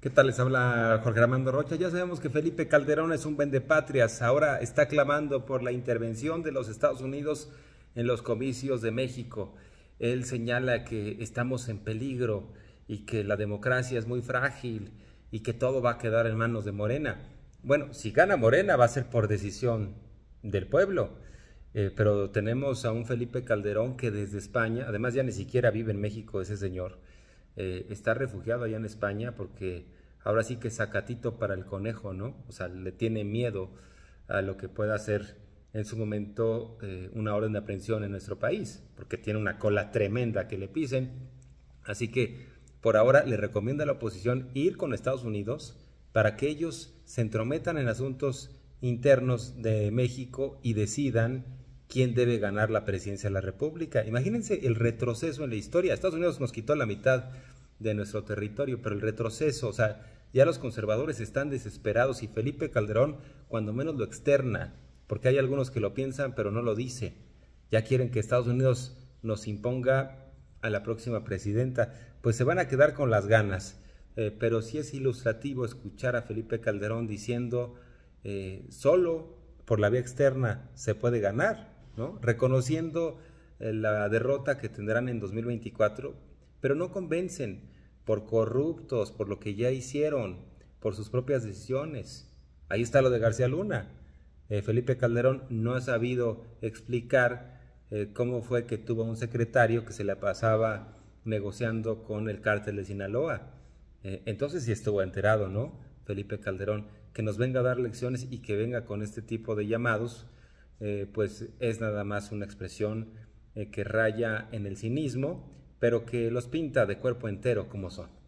¿Qué tal les habla Jorge Armando Rocha? Ya sabemos que Felipe Calderón es un vendepatrias. Ahora está clamando por la intervención de los Estados Unidos en los comicios de México. Él señala que estamos en peligro y que la democracia es muy frágil y que todo va a quedar en manos de Morena. Bueno, si gana Morena va a ser por decisión del pueblo. Eh, pero tenemos a un Felipe Calderón que desde España, además ya ni siquiera vive en México ese señor, eh, está refugiado allá en España porque ahora sí que es sacatito para el conejo, ¿no? O sea, le tiene miedo a lo que pueda hacer en su momento eh, una orden de aprehensión en nuestro país, porque tiene una cola tremenda que le pisen. Así que por ahora le recomiendo a la oposición ir con Estados Unidos para que ellos se entrometan en asuntos internos de México y decidan quién debe ganar la presidencia de la República. Imagínense el retroceso en la historia. Estados Unidos nos quitó la mitad de nuestro territorio, pero el retroceso, o sea, ya los conservadores están desesperados y Felipe Calderón cuando menos lo externa, porque hay algunos que lo piensan pero no lo dice. Ya quieren que Estados Unidos nos imponga a la próxima presidenta, pues se van a quedar con las ganas. Eh, pero sí es ilustrativo escuchar a Felipe Calderón diciendo, eh, solo por la vía externa se puede ganar, reconociendo eh, la derrota que tendrán en 2024, pero no convencen por corruptos, por lo que ya hicieron, por sus propias decisiones. Ahí está lo de García Luna. Eh, Felipe Calderón no ha sabido explicar eh, cómo fue que tuvo un secretario que se le pasaba negociando con el cártel de Sinaloa. entonces ¿si estuvo enterado, ¿no? Felipe Calderón, que nos venga a dar lecciones y que venga con este tipo de llamados eh, pues es nada más una expresión eh, que raya en el cinismo, pero que los pinta de cuerpo entero como son.